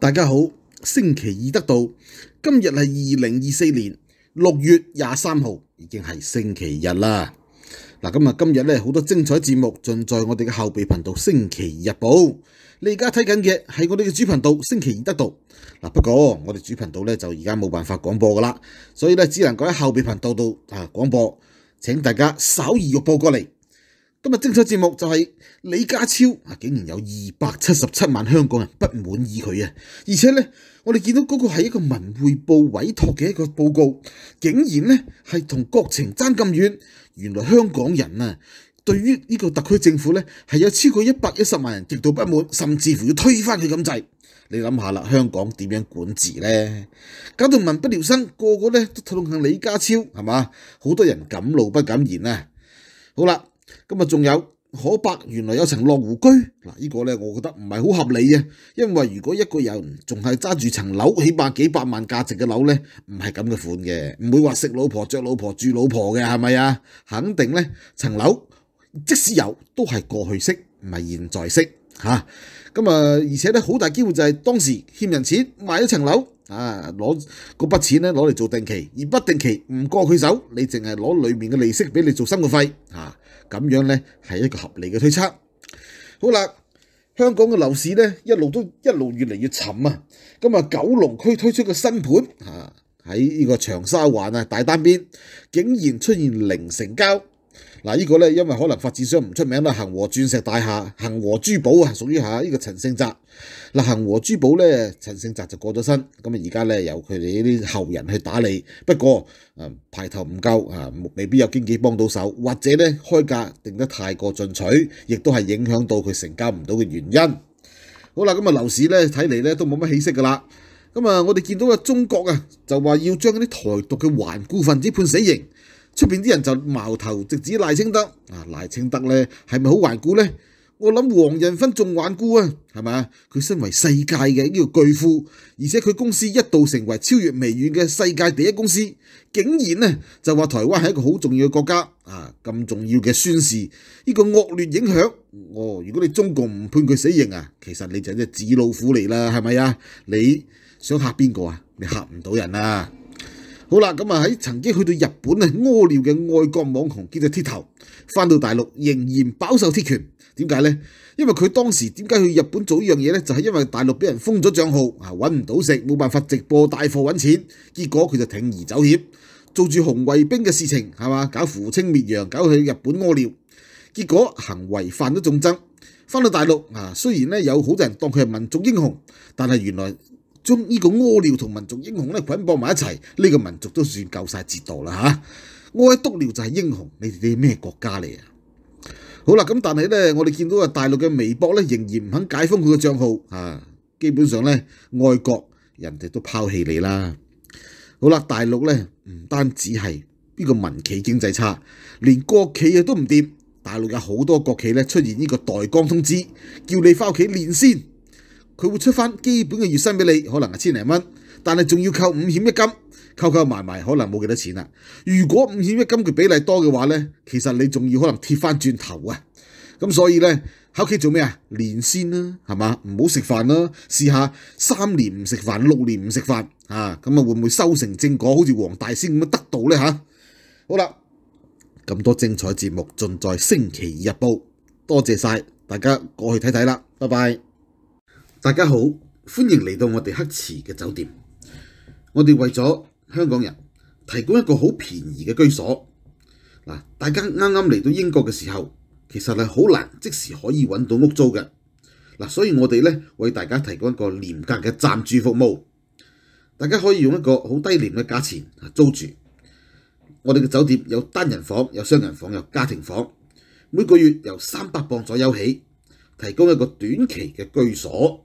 大家好，星期二得到今日系二零二四年六月廿三号，已经系星期日啦。嗱，今日今日咧好多精彩节目尽在我哋嘅后备频道星期日报。你而家睇紧嘅系我哋嘅主频道星期二得到嗱，不过我哋主频道咧就而家冇办法广播噶啦，所以咧只能喺后备频道度啊广播，请大家稍而欲报过嚟。今日精彩节目就系李家超啊，竟然有二百七十七万香港人不满意佢啊！而且咧，我哋见到嗰个系一个文汇报委托嘅一个报告，竟然咧系同国情争咁远。原来香港人啊，对于呢个特区政府咧，系有超过一百一十万人极度不满，甚至乎要推翻佢咁滞。你谂下啦，香港点样管治呢？搞到民不聊生，个个咧都痛恨李家超，系嘛？好多人敢怒不敢言啊！好啦。咁啊，仲有可伯，原来有层落户居嗱，呢个咧，我觉得唔系好合理嘅，因为如果一个人仲系揸住层楼，起码几百万价值嘅楼咧，唔系咁嘅款嘅，唔会话食老婆、着老婆、住老婆嘅，系咪啊？肯定咧层楼，即使有都系过去式，唔系现在式吓。咁啊，而且咧好大机会就系当时欠人钱买咗层楼啊，攞嗰笔钱咧攞嚟做定期，而不定期唔过佢手，你净系攞里面嘅利息俾你做生活费吓。咁樣咧係一個合理嘅推測。好啦，香港嘅樓市咧一路都一路越嚟越沉啊！咁啊，九龍區推出嘅新盤啊，喺呢個長沙灣啊大單邊，竟然出現零成交。嗱，呢個咧，因為可能發展商唔出名啦，恆和鑽石大廈、恆和珠寶啊，屬於下呢個陳勝澤。嗱，恆和珠寶咧，陳勝澤就過咗身，咁啊而家咧由佢哋呢啲後人去打理。不過啊，排頭唔夠啊，未必有經紀幫到手，或者咧開價定得太過進取，亦都係影響到佢成交唔到嘅原因。好啦，咁啊樓市咧睇嚟咧都冇乜起色噶啦。咁啊，我哋見到啊中國啊就話要將啲台獨嘅頑固分子判死刑。出边啲人就矛头直指赖清德啊！赖清德咧系咪好顽固咧？我谂黄仁芬仲顽固啊，系咪啊？佢身为世界嘅呢个巨富，而且佢公司一度成为超越微软嘅世界第一公司，竟然咧就话台湾系一个好重要嘅国家啊！咁重要嘅宣示，呢个恶劣影响哦！如果你中共唔判佢死刑啊，其实你就一只纸老虎嚟啦，系咪啊？你想吓边个啊？你吓唔到人啊！好啦，咁啊喺曾經去到日本啊屙尿嘅外國網紅叫做鐵頭，翻到大陸仍然飽受鐵拳。點解呢？因為佢當時點解去日本做呢樣嘢呢？就係因為大陸俾人封咗帳號啊，揾唔到食，冇辦法直播帶貨揾錢。結果佢就挺而走險，做住紅衛兵嘅事情，係嘛？搞扶清滅洋，搞去日本屙尿。結果行為犯咗重罪，翻到大陸啊，雖然咧有好多人當佢係民族英雄，但係原來。将呢个屙尿同民族英雄咧捆绑埋一齐，呢个民族都算够晒节度啦吓！屙喺督尿就系英雄，你哋咩国家嚟啊？好啦，咁但系咧，我哋见到啊大陆嘅微博咧仍然唔肯解封佢嘅账号啊，基本上咧爱国人哋都抛弃你啦。好啦，大陆咧唔单止系呢个民企经济差，连国企啊都唔掂。大陆有好多国企咧出现呢个代岗通知，叫你翻屋企练先。佢會出翻基本嘅月薪俾你，可能係千零蚊，但係仲要扣五險一金，扣扣埋埋可能冇幾多錢啦。如果五險一金嘅比例多嘅話咧，其實你仲要可能貼翻轉頭啊。咁所以咧喺屋企做咩啊？練先啦，係嘛？唔好食飯啦，試下三年唔食飯，六年唔食飯啊，咁啊會唔會收成正果，好似黃大仙咁樣得到咧嚇？好啦，咁多精彩節目盡在星期二報，多謝晒大家過去睇睇啦，拜拜。大家好，欢迎嚟到我哋黑池嘅酒店。我哋为咗香港人提供一个好便宜嘅居所。嗱，大家啱啱嚟到英国嘅时候，其实系好难即时可以揾到屋租嘅。嗱，所以我哋咧为大家提供一个廉价嘅暂住服务。大家可以用一个好低廉嘅价钱租住。我哋嘅酒店有单人房、有双人房、有家庭房，每个月由三百磅左右起，提供一个短期嘅居所。